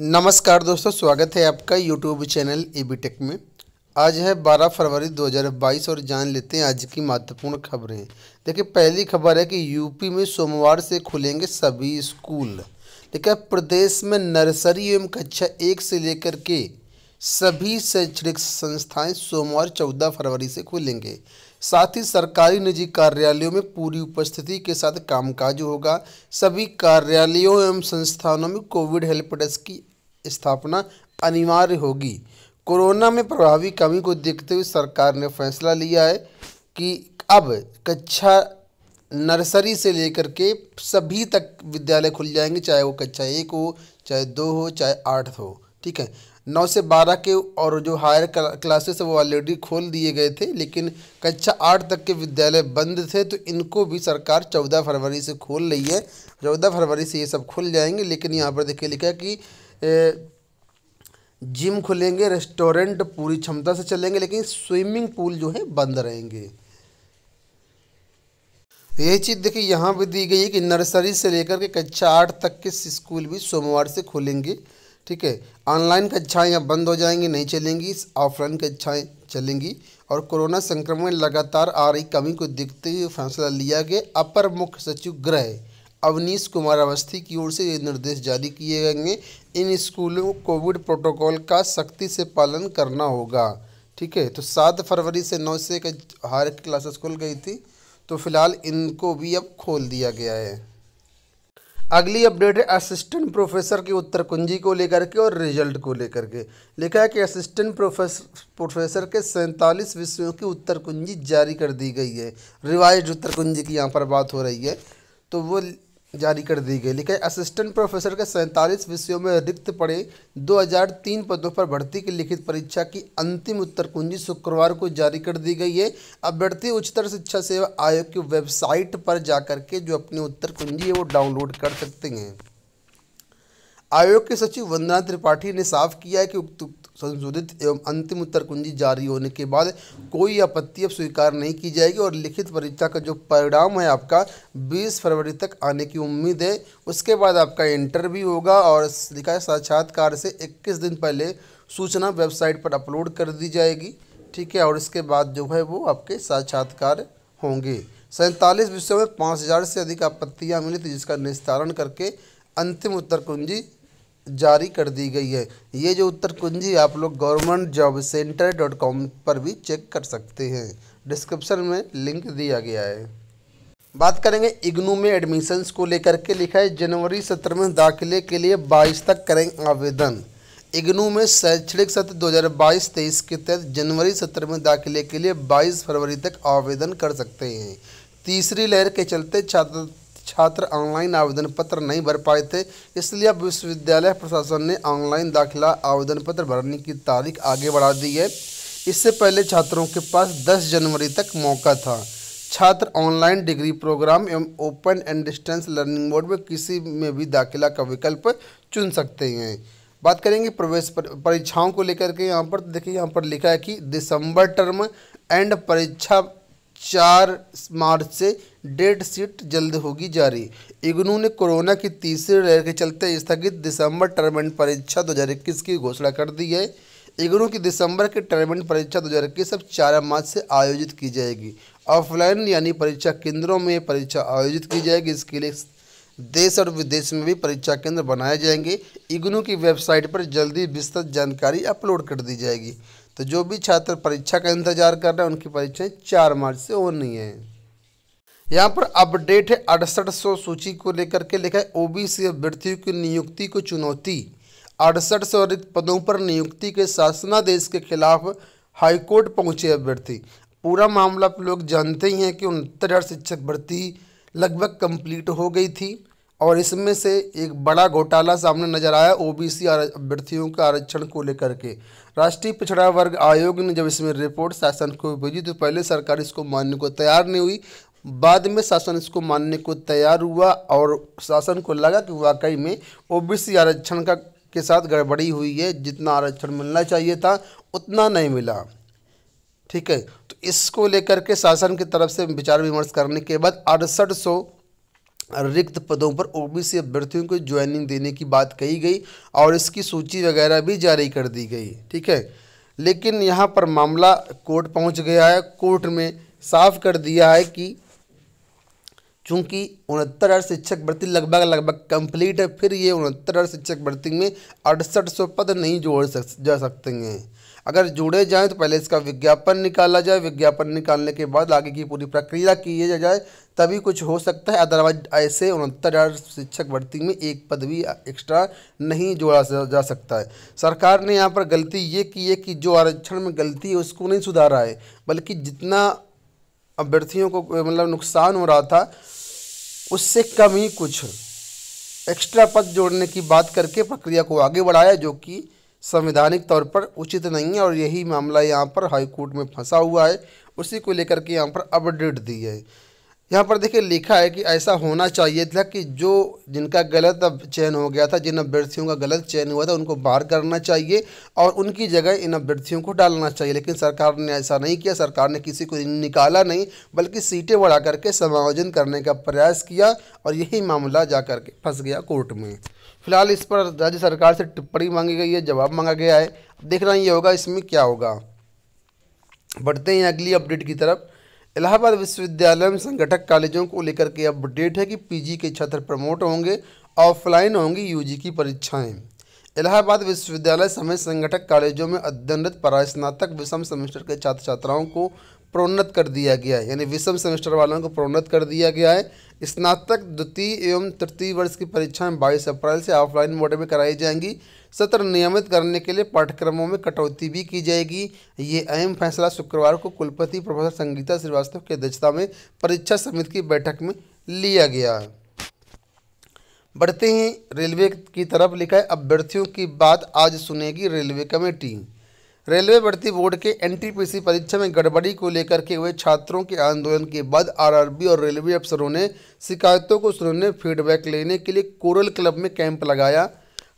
नमस्कार दोस्तों स्वागत है आपका यूट्यूब चैनल ईबीटेक में आज है 12 फरवरी 2022 और जान लेते हैं आज की महत्वपूर्ण खबरें देखिए पहली खबर है कि यूपी में सोमवार से खुलेंगे सभी स्कूल देखिए प्रदेश में नर्सरी एवं कक्षा एक से लेकर के सभी शैक्षणिक संस्थाएं सोमवार 14 फरवरी से खुलेंगे साथ ही सरकारी निजी कार्यालयों में पूरी उपस्थिति के साथ कामकाज होगा सभी कार्यालयों एवं संस्थानों में कोविड हेल्प डेस्क की स्थापना अनिवार्य होगी कोरोना में प्रभावी कमी को देखते हुए सरकार ने फैसला लिया है कि अब कक्षा नर्सरी से लेकर के सभी तक विद्यालय खुल जाएंगे चाहे वो कक्षा एक हो चाहे दो हो चाहे आठ हो ठीक है नौ से बारह के और जो हायर क्लासेस वो ऑलरेडी खोल दिए गए थे लेकिन कक्षा आठ तक के विद्यालय बंद थे तो इनको भी सरकार चौदह फरवरी से खोल रही है चौदह फरवरी से ये सब खुल जाएंगे लेकिन यहाँ पर देखिए लिखा है कि ए, जिम खुलेंगे रेस्टोरेंट पूरी क्षमता से चलेंगे लेकिन स्विमिंग पूल जो है बंद रहेंगे यही चीज़ देखिए यहाँ भी दी गई है कि नर्सरी से लेकर के कक्षा आठ तक के स्कूल भी सोमवार से खुलेंगे ठीक है ऑनलाइन कक्षाएँ अब बंद हो जाएंगी नहीं चलेंगी ऑफलाइन कक्षाएँ चलेंगी और कोरोना संक्रमण में लगातार आ रही कमी को देखते हुए फैसला लिया गया अपर मुख्य सचिव गृह अवनीश कुमार अवस्थी की ओर से ये निर्देश जारी किए गए हैं इन स्कूलों को कोविड प्रोटोकॉल का सख्ती से पालन करना होगा ठीक है तो सात फरवरी से नौ से हायर क्लासेस खुल गई थी तो फिलहाल इनको भी अब खोल दिया गया है अगली अपडेट है असिस्टेंट प्रोफेसर की उत्तर कुंजी को लेकर के और रिजल्ट को लेकर के लिखा है कि असिस्टेंट प्रोफेसर प्रोफेसर के सैंतालीस विषयों की उत्तर कुंजी जारी कर दी गई है रिवाइज उत्तर कुंजी की यहाँ पर बात हो रही है तो वो जारी कर दी गई लिखा असिस्टेंट प्रोफेसर के सैंतालीस विषयों में रिक्त पड़े 2003 पदों पर भर्ती की लिखित परीक्षा की अंतिम उत्तर कुंजी शुक्रवार को जारी कर दी गई है अभ्यर्थी उच्चतर शिक्षा सेवा आयोग की वेबसाइट पर जाकर के जो अपनी उत्तर कुंजी है वो डाउनलोड कर सकते हैं आयोग के सचिव वंदना त्रिपाठी ने साफ किया है कि उक्त संशोधित एवं अंतिम उत्तर कुंजी जारी होने के बाद कोई आपत्ति अब स्वीकार नहीं की जाएगी और लिखित परीक्षा का जो परिणाम है आपका 20 फरवरी तक आने की उम्मीद है उसके बाद आपका इंटरव्यू होगा और लिखा है साक्षात्कार से 21 दिन पहले सूचना वेबसाइट पर अपलोड कर दी जाएगी ठीक है और इसके बाद जो है वो आपके साक्षात्कार होंगे सैंतालीस विषयों में पाँच से अधिक आपत्तियाँ मिली थी जिसका निस्तारण करके अंतिम उत्तर कुंजी जारी कर दी गई है ये जो उत्तर कुंजी आप लोग government job centre dot com पर भी चेक कर सकते हैं डिस्क्रिप्शन में लिंक दिया गया है बात करेंगे इग्नू में एडमिशन्स को लेकर के लिखा है जनवरी सत्र में दाखिले के लिए 22 तक करें आवेदन इग्नू में शैक्षणिक सत्र 2022-23 के तहत जनवरी सत्र में दाखिले के लिए 22 फरवरी तक आवेदन कर सकते हैं तीसरी लहर के चलते छात्र छात्र ऑनलाइन आवेदन पत्र नहीं भर पाए थे इसलिए अब विश्वविद्यालय प्रशासन ने ऑनलाइन दाखिला आवेदन पत्र भरने की तारीख आगे बढ़ा दी है इससे पहले छात्रों के पास 10 जनवरी तक मौका था छात्र ऑनलाइन डिग्री प्रोग्राम एवं open and distance learning mode में किसी में भी दाखिला का विकल्प चुन सकते हैं बात करेंगे प्रवेश परीक्षाओं को लेकर के यहाँ पर देखिए यहाँ पर लिखा है कि दिसंबर टर्म एंड परीक्षा चार मार्च से डेट शीट जल्द होगी जारी इग्नू ने कोरोना की तीसरी लहर के चलते स्थगित दिसंबर टर्म एंड परीक्षा 2021 की घोषणा कर दी है इग्नू की दिसंबर की टर्म एंड परीक्षा 2021 अब चार मार्च से आयोजित की जाएगी ऑफलाइन यानी परीक्षा केंद्रों में परीक्षा आयोजित की जाएगी इसके लिए देश और विदेश में भी परीक्षा केंद्र बनाए जाएंगे इग्नू की वेबसाइट पर जल्दी विस्तृत जानकारी अपलोड कर दी जाएगी तो जो भी छात्र परीक्षा का इंतजार कर रहे हैं उनकी परीक्षाएं चार मार्च से होनी है यहाँ पर अपडेट है अड़सठ सौ सूची को लेकर के लिखा है ओबीसी अभ्यर्थियों की नियुक्ति को चुनौती अड़सठ सौ रिक्त पदों पर नियुक्ति के शासनादेश के खिलाफ हाईकोर्ट पहुंचे अभ्यर्थी पूरा मामला आप लोग जानते ही हैं कि उनहत्तर शिक्षक भर्ती लगभग कंप्लीट हो गई थी और इसमें से एक बड़ा घोटाला सामने नजर आया ओबीसी अभ्यर्थियों के आरक्षण को लेकर के राष्ट्रीय पिछड़ा वर्ग आयोग ने जब इसमें रिपोर्ट शासन को भेजी तो पहले सरकार इसको मानने को तैयार नहीं हुई बाद में शासन इसको मानने को तैयार हुआ और शासन को लगा कि वाकई में ओबीसी आरक्षण का के साथ गड़बड़ी हुई है जितना आरक्षण मिलना चाहिए था उतना नहीं मिला ठीक है तो इसको लेकर के शासन की तरफ से विचार विमर्श करने के बाद अड़सठ सौ रिक्त पदों पर ओबीसी अभ्यर्थियों को ज्वाइनिंग देने की बात कही गई और इसकी सूची वगैरह भी जारी कर दी गई ठीक है लेकिन यहाँ पर मामला कोर्ट पहुँच गया है कोर्ट में साफ कर दिया है कि चूँकि उनहत्तर हज़ार शिक्षक भर्ती लगभग लगभग कंप्लीट है फिर ये उनहत्तर हज़ार शिक्षक भर्ती में अड़सठ सौ पद नहीं जोड़ सक जा सकते हैं अगर जुड़े जाएँ तो पहले इसका विज्ञापन निकाला जाए विज्ञापन निकालने के बाद आगे की पूरी प्रक्रिया की जाए तभी कुछ हो सकता है अदरवाइज ऐसे उनहत्तर हज़ार शिक्षक भर्ती में एक पद भी एक्स्ट्रा नहीं जोड़ा जा सकता है सरकार ने यहाँ पर गलती ये की है कि जो आरक्षण में गलती है उसको नहीं सुधारा है बल्कि जितना अभ्यर्थियों को मतलब नुकसान हो रहा था उससे कम ही कुछ एक्स्ट्रा पद जोड़ने की बात करके प्रक्रिया को आगे बढ़ाया जो कि संवैधानिक तौर पर उचित नहीं है और यही मामला यहाँ पर हाईकोर्ट में फंसा हुआ है उसी को लेकर के यहाँ पर अपडेट दी है यहाँ पर देखिए लिखा है कि ऐसा होना चाहिए था कि जो जिनका गलत चयन हो गया था जिन अभ्यर्थियों का गलत चयन हुआ था उनको बाहर करना चाहिए और उनकी जगह इन अभ्यर्थियों को डालना चाहिए लेकिन सरकार ने ऐसा नहीं किया सरकार ने किसी को निकाला नहीं बल्कि सीटें बढ़ा करके समायोजन करने का प्रयास किया और यही मामला जा करके फंस गया कोर्ट में फिलहाल इस पर राज्य सरकार से टिप्पणी मांगी गई है जवाब मांगा गया है देखना ये होगा इसमें क्या होगा बढ़ते हैं अगली अपडेट की तरफ इलाहाबाद विश्वविद्यालय में संगठक कॉलेजों को लेकर के अपडेट है कि पीजी के छात्र प्रमोट होंगे ऑफलाइन होंगी यूजी की परीक्षाएं इलाहाबाद विश्वविद्यालय समेत संगठक कॉलेजों में अध्ययनरत परास्नातक विषम सेमेस्टर के छात्र छात्राओं को प्रोन्नत कर दिया गया है यानी विषम सेमेस्टर वालों को प्रोन्नत कर दिया गया है स्नातक द्वितीय एवं तृतीय वर्ष की परीक्षाएं 22 अप्रैल से ऑफलाइन मोड में कराई जाएंगी सत्र नियमित करने के लिए पाठ्यक्रमों में कटौती भी की जाएगी ये अहम फैसला शुक्रवार को कुलपति प्रोफेसर संगीता श्रीवास्तव की अध्यक्षता में परीक्षा समिति की बैठक में लिया गया बढ़ते हैं रेलवे की तरफ लिखा है अभ्यर्थियों की बात आज सुनेगी रेलवे कमेटी रेलवे भर्ती बोर्ड के एनटीपीसी परीक्षा में गड़बड़ी को लेकर के हुए छात्रों के आंदोलन के बाद आरआरबी और रेलवे अफसरों ने शिकायतों को सुनने फीडबैक लेने के लिए कोरल क्लब में कैंप लगाया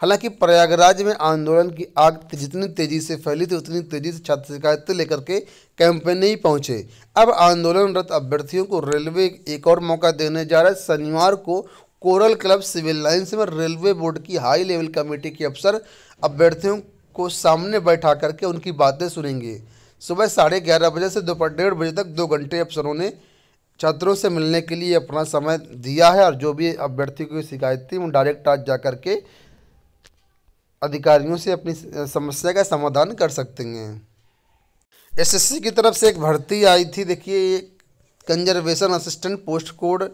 हालांकि प्रयागराज में आंदोलन की आग जितनी तेजी से फैली थी उतनी तेजी से छात्र शिकायतें लेकर के कैंप में नहीं पहुंचे अब आंदोलनरत अभ्यर्थियों को रेलवे एक और मौका देने जा रहा है शनिवार को कोरल क्लब सिविल लाइन्स में रेलवे बोर्ड की हाई लेवल कमेटी के अफसर अभ्यर्थियों को सामने बैठा करके उनकी बातें सुनेंगे सुबह साढ़े ग्यारह बजे से दोपहर डेढ़ बजे तक दो घंटे अफसरों ने छात्रों से मिलने के लिए अपना समय दिया है और जो भी अभ्यर्थी की शिकायत थी वो डायरेक्ट आज जा कर के अधिकारियों से अपनी समस्या का समाधान कर सकते हैं एसएससी की तरफ से एक भर्ती आई थी देखिए कंजर्वेशन असिस्टेंट पोस्ट कोड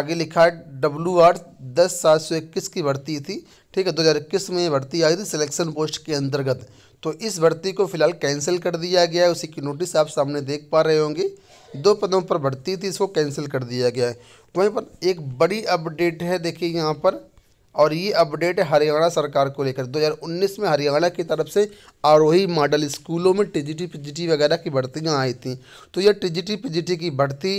आगे लिखा है डब्ल्यू आर दस सात सौ इक्कीस की भर्ती थी ठीक है 2021 में भर्ती आई थी सिलेक्शन पोस्ट के अंतर्गत तो इस भर्ती को फिलहाल कैंसिल कर दिया गया है उसी की नोटिस आप सामने देख पा रहे होंगे दो पदों पर भर्ती थी इसको कैंसिल कर दिया गया है तो वहीं पर एक बड़ी अपडेट है देखिए यहाँ पर और ये अपडेट है हरियाणा सरकार को लेकर 2019 में हरियाणा की तरफ से आरोही मॉडल स्कूलों में जी टी वगैरह की भर्तियाँ आई थी तो यह जी टी की भर्ती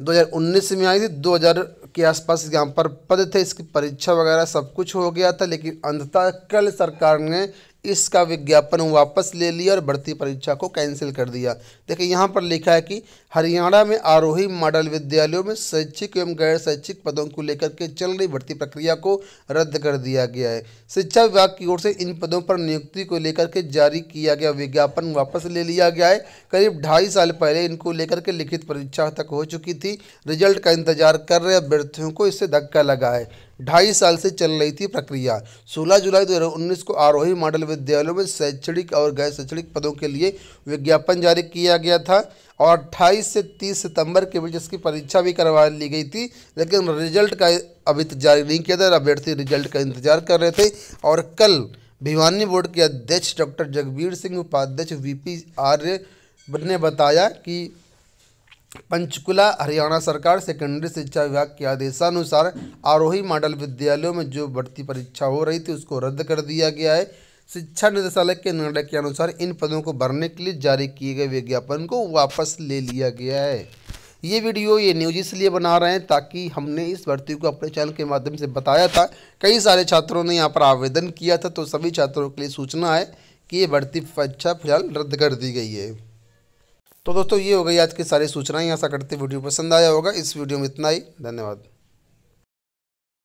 2019 में आई थी 2000 के आसपास यहाँ पर पद थे इसकी परीक्षा वगैरह सब कुछ हो गया था लेकिन अंततः कल सरकार ने इसका विज्ञापन वापस ले लिया और भर्ती परीक्षा को कैंसिल कर दिया देखिए यहाँ पर लिखा है कि हरियाणा में आरोही मॉडल विद्यालयों में शैक्षिक एवं गैर शैक्षिक पदों को लेकर के चल रही भर्ती प्रक्रिया को रद्द कर दिया गया है शिक्षा विभाग की ओर से इन पदों पर नियुक्ति को लेकर के जारी किया गया विज्ञापन वापस ले लिया गया है करीब ढाई साल पहले इनको लेकर के लिखित परीक्षा तक हो चुकी थी रिजल्ट का इंतजार कर रहे अभ्यर्थियों को इससे धक्का लगा है ढाई साल से चल रही थी प्रक्रिया 16 जुलाई 2019 को आरोही मॉडल विद्यालयों में शैक्षणिक और गैर शैक्षणिक पदों के लिए विज्ञापन जारी किया गया था और अट्ठाईस से 30 सितंबर के बीच इसकी परीक्षा भी करवा ली गई थी लेकिन रिजल्ट का अभी तक जारी नहीं किया था अभ्यर्थी रिजल्ट का इंतजार कर रहे थे और कल भिवानी बोर्ड के अध्यक्ष डॉक्टर जगबीर सिंह उपाध्यक्ष वी पी आर्य ने बताया कि पंचकुला हरियाणा सरकार सेकेंडरी शिक्षा विभाग के आदेशानुसार आरोही मॉडल विद्यालयों में जो भर्ती परीक्षा हो रही थी उसको रद्द कर दिया गया है शिक्षा निदेशालय के निर्णय के अनुसार इन पदों को भरने के लिए जारी किए गए विज्ञापन को वापस ले लिया गया है ये वीडियो ये न्यूज इसलिए बना रहे हैं ताकि हमने इस भर्ती को अपने चैनल के माध्यम से बताया था कई सारे छात्रों ने यहाँ पर आवेदन किया था तो सभी छात्रों के लिए सूचना है कि ये भर्ती परीक्षा फिलहाल रद्द कर दी गई है तो दोस्तों ये हो गई आज की सारी सूचनाएं ऐसा करते वीडियो पसंद आया होगा इस वीडियो में इतना ही धन्यवाद